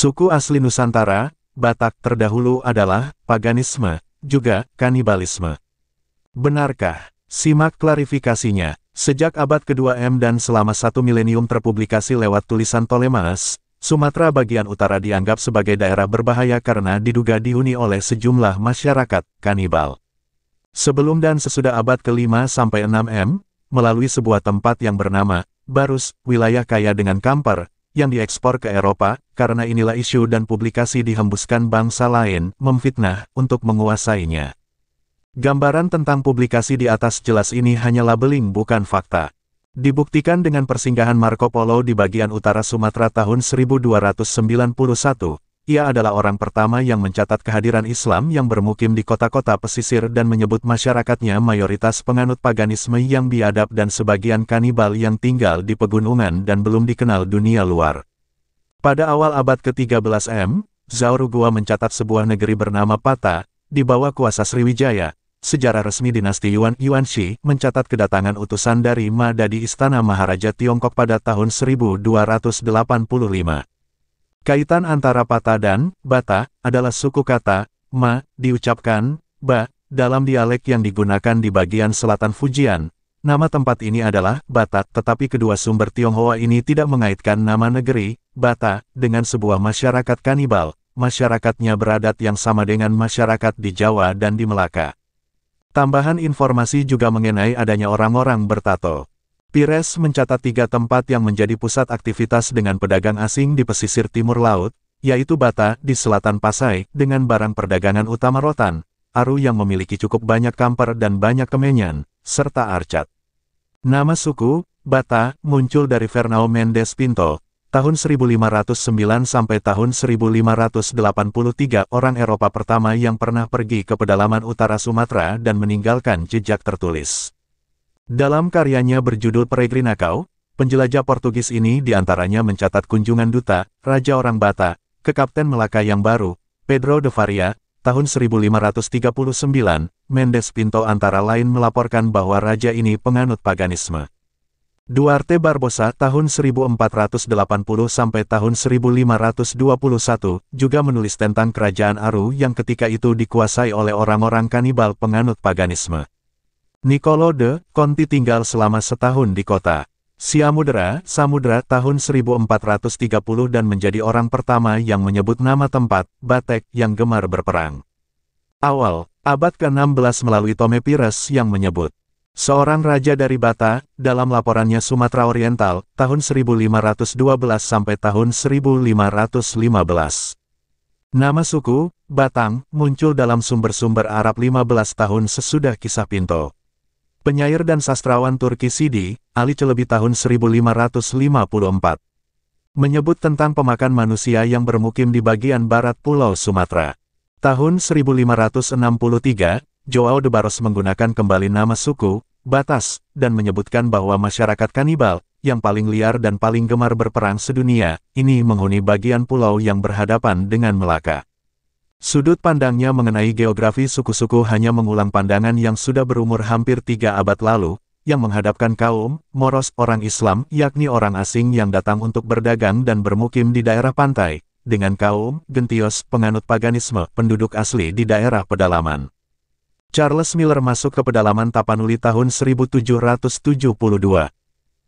Suku asli Nusantara, Batak terdahulu adalah paganisme, juga kanibalisme. Benarkah? Simak klarifikasinya. Sejak abad ke-2 M dan selama satu milenium terpublikasi lewat tulisan Ptolemaeus, Sumatera bagian utara dianggap sebagai daerah berbahaya karena diduga dihuni oleh sejumlah masyarakat kanibal. Sebelum dan sesudah abad ke-5 sampai 6 M, melalui sebuah tempat yang bernama Barus, wilayah kaya dengan kampar, yang diekspor ke Eropa, karena inilah isu dan publikasi dihembuskan bangsa lain, memfitnah, untuk menguasainya. Gambaran tentang publikasi di atas jelas ini hanya labeling bukan fakta. Dibuktikan dengan persinggahan Marco Polo di bagian utara Sumatera tahun 1291, ia adalah orang pertama yang mencatat kehadiran Islam yang bermukim di kota-kota pesisir dan menyebut masyarakatnya mayoritas penganut paganisme yang biadab dan sebagian kanibal yang tinggal di pegunungan dan belum dikenal dunia luar. Pada awal abad ke-13 M, Zaurugua mencatat sebuah negeri bernama Pata, di bawah kuasa Sriwijaya. Sejarah resmi dinasti Yuan Yuan Shi mencatat kedatangan utusan dari Ma di Istana Maharaja Tiongkok pada tahun 1285. Kaitan antara pata dan bata adalah suku kata ma diucapkan ba dalam dialek yang digunakan di bagian selatan Fujian. Nama tempat ini adalah Batak, tetapi kedua sumber Tionghoa ini tidak mengaitkan nama negeri Bata dengan sebuah masyarakat kanibal. Masyarakatnya beradat yang sama dengan masyarakat di Jawa dan di Melaka. Tambahan informasi juga mengenai adanya orang-orang bertato. Pires mencatat tiga tempat yang menjadi pusat aktivitas dengan pedagang asing di pesisir timur laut, yaitu Bata di selatan Pasai dengan barang perdagangan utama rotan, Aru yang memiliki cukup banyak kamper dan banyak kemenyan, serta Arcat. Nama suku, Bata, muncul dari Fernão Mendes Pinto, tahun 1509 sampai tahun 1583 orang Eropa pertama yang pernah pergi ke pedalaman utara Sumatera dan meninggalkan jejak tertulis. Dalam karyanya berjudul Peregrinacao, penjelajah Portugis ini diantaranya mencatat kunjungan duta, Raja Orang Bata, ke Kapten Melaka yang baru, Pedro de Faria, tahun 1539, Mendes Pinto antara lain melaporkan bahwa raja ini penganut paganisme. Duarte Barbosa tahun 1480 sampai tahun 1521 juga menulis tentang kerajaan Aru yang ketika itu dikuasai oleh orang-orang kanibal penganut paganisme. Niccolo de Conti tinggal selama setahun di kota Siamudera, Samudra tahun 1430 dan menjadi orang pertama yang menyebut nama tempat, Batek, yang gemar berperang. Awal, abad ke-16 melalui Tome Pires yang menyebut, seorang raja dari Bata, dalam laporannya Sumatera Oriental, tahun 1512 sampai tahun 1515. Nama suku, Batang, muncul dalam sumber-sumber Arab 15 tahun sesudah kisah Pinto. Penyair dan sastrawan Turki Sidi, Ali Celebi tahun 1554. Menyebut tentang pemakan manusia yang bermukim di bagian barat Pulau Sumatera. Tahun 1563, Joao de Barros menggunakan kembali nama suku, batas, dan menyebutkan bahwa masyarakat kanibal, yang paling liar dan paling gemar berperang sedunia, ini menghuni bagian pulau yang berhadapan dengan Melaka. Sudut pandangnya mengenai geografi suku-suku hanya mengulang pandangan yang sudah berumur hampir tiga abad lalu, yang menghadapkan kaum, moros orang Islam, yakni orang asing yang datang untuk berdagang dan bermukim di daerah pantai, dengan kaum, gentios, penganut paganisme, penduduk asli di daerah pedalaman. Charles Miller masuk ke pedalaman Tapanuli tahun 1772.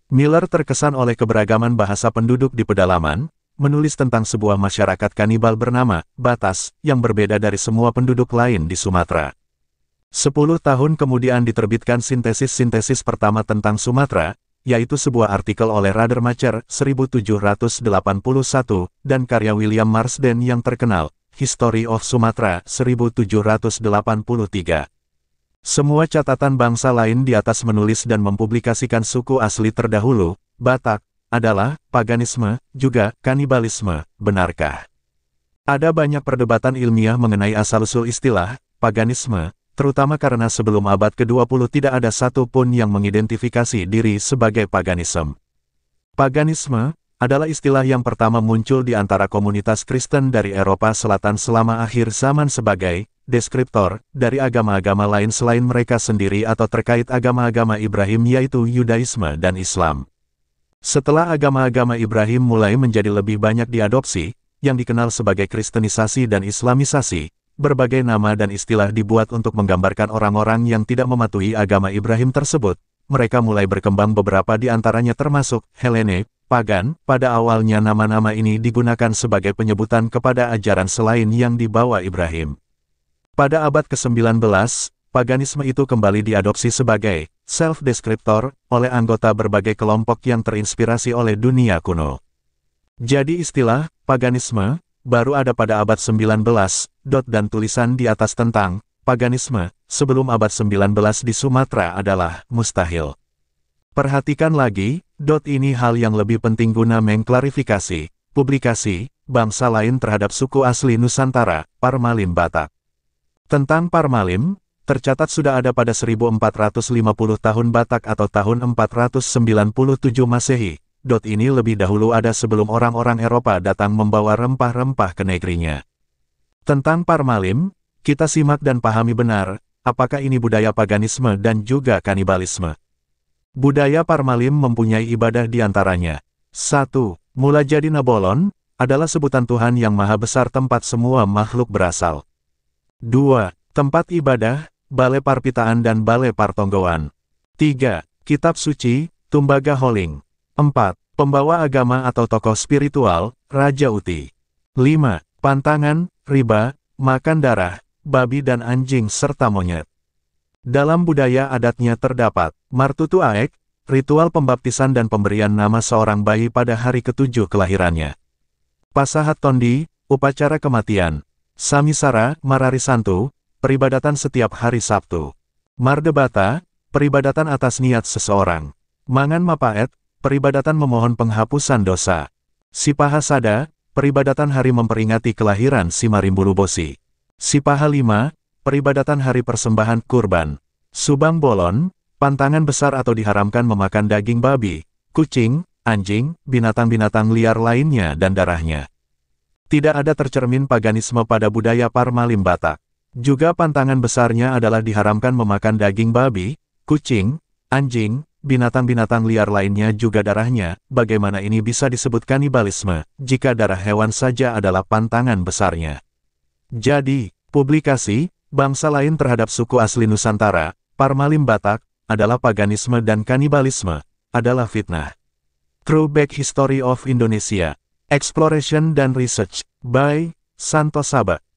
Miller terkesan oleh keberagaman bahasa penduduk di pedalaman, menulis tentang sebuah masyarakat kanibal bernama Batas, yang berbeda dari semua penduduk lain di Sumatera. Sepuluh tahun kemudian diterbitkan sintesis-sintesis pertama tentang Sumatera, yaitu sebuah artikel oleh Radermacher 1781 dan karya William Marsden yang terkenal, History of Sumatra 1783. Semua catatan bangsa lain di atas menulis dan mempublikasikan suku asli terdahulu, Batak, adalah paganisme, juga kanibalisme, benarkah? Ada banyak perdebatan ilmiah mengenai asal-usul istilah paganisme, terutama karena sebelum abad ke-20 tidak ada satupun yang mengidentifikasi diri sebagai paganisme. Paganisme adalah istilah yang pertama muncul di antara komunitas Kristen dari Eropa Selatan selama akhir zaman sebagai deskriptor dari agama-agama lain selain mereka sendiri atau terkait agama-agama Ibrahim yaitu Yudaisme dan Islam. Setelah agama-agama Ibrahim mulai menjadi lebih banyak diadopsi, yang dikenal sebagai kristenisasi dan islamisasi, berbagai nama dan istilah dibuat untuk menggambarkan orang-orang yang tidak mematuhi agama Ibrahim tersebut. Mereka mulai berkembang beberapa di antaranya termasuk Helene, Pagan. Pada awalnya nama-nama ini digunakan sebagai penyebutan kepada ajaran selain yang dibawa Ibrahim. Pada abad ke-19, paganisme itu kembali diadopsi sebagai self-descriptor oleh anggota berbagai kelompok yang terinspirasi oleh dunia kuno. Jadi istilah paganisme baru ada pada abad 19, dot dan tulisan di atas tentang paganisme sebelum abad 19 di Sumatera adalah mustahil. Perhatikan lagi, dot ini hal yang lebih penting guna mengklarifikasi, publikasi, bangsa lain terhadap suku asli Nusantara, Parmalim Batak. Tentang Parmalim, tercatat sudah ada pada 1450 tahun Batak atau tahun 497 Masehi. Dot ini lebih dahulu ada sebelum orang-orang Eropa datang membawa rempah-rempah ke negerinya. Tentang Parmalim, kita simak dan pahami benar, apakah ini budaya paganisme dan juga kanibalisme. Budaya Parmalim mempunyai ibadah di antaranya. 1. Jadi Nabolon, adalah sebutan Tuhan yang maha besar tempat semua makhluk berasal. 2. Tempat ibadah, Balai Parpitaan dan Balai Partonggoan. 3. Kitab Suci, Tumbaga Holing. 4. Pembawa agama atau tokoh spiritual, Raja Uti. 5. Pantangan, riba, makan darah, babi dan anjing serta monyet. Dalam budaya adatnya terdapat, Martutu Aek, ritual pembaptisan dan pemberian nama seorang bayi pada hari ketujuh kelahirannya. Pasahat Tondi, upacara kematian. Samisara, Mararisantu, peribadatan setiap hari Sabtu. Mardebata, peribadatan atas niat seseorang. Mangan Mapaet, peribadatan memohon penghapusan dosa. Sipahasada, peribadatan hari memperingati kelahiran Simarimbulubosi. Sipaha Lima, peribadatan hari persembahan kurban. Subang Bolon, pantangan besar atau diharamkan memakan daging babi, kucing, anjing, binatang-binatang liar lainnya dan darahnya. Tidak ada tercermin paganisme pada budaya Parmalim Batak. Juga pantangan besarnya adalah diharamkan memakan daging babi, kucing, anjing, binatang-binatang liar lainnya juga darahnya, bagaimana ini bisa disebut kanibalisme, jika darah hewan saja adalah pantangan besarnya. Jadi, publikasi, bangsa lain terhadap suku asli Nusantara, Parmalim Batak, adalah paganisme dan kanibalisme, adalah fitnah. True Back History of Indonesia, Exploration dan Research, by Santo Sabat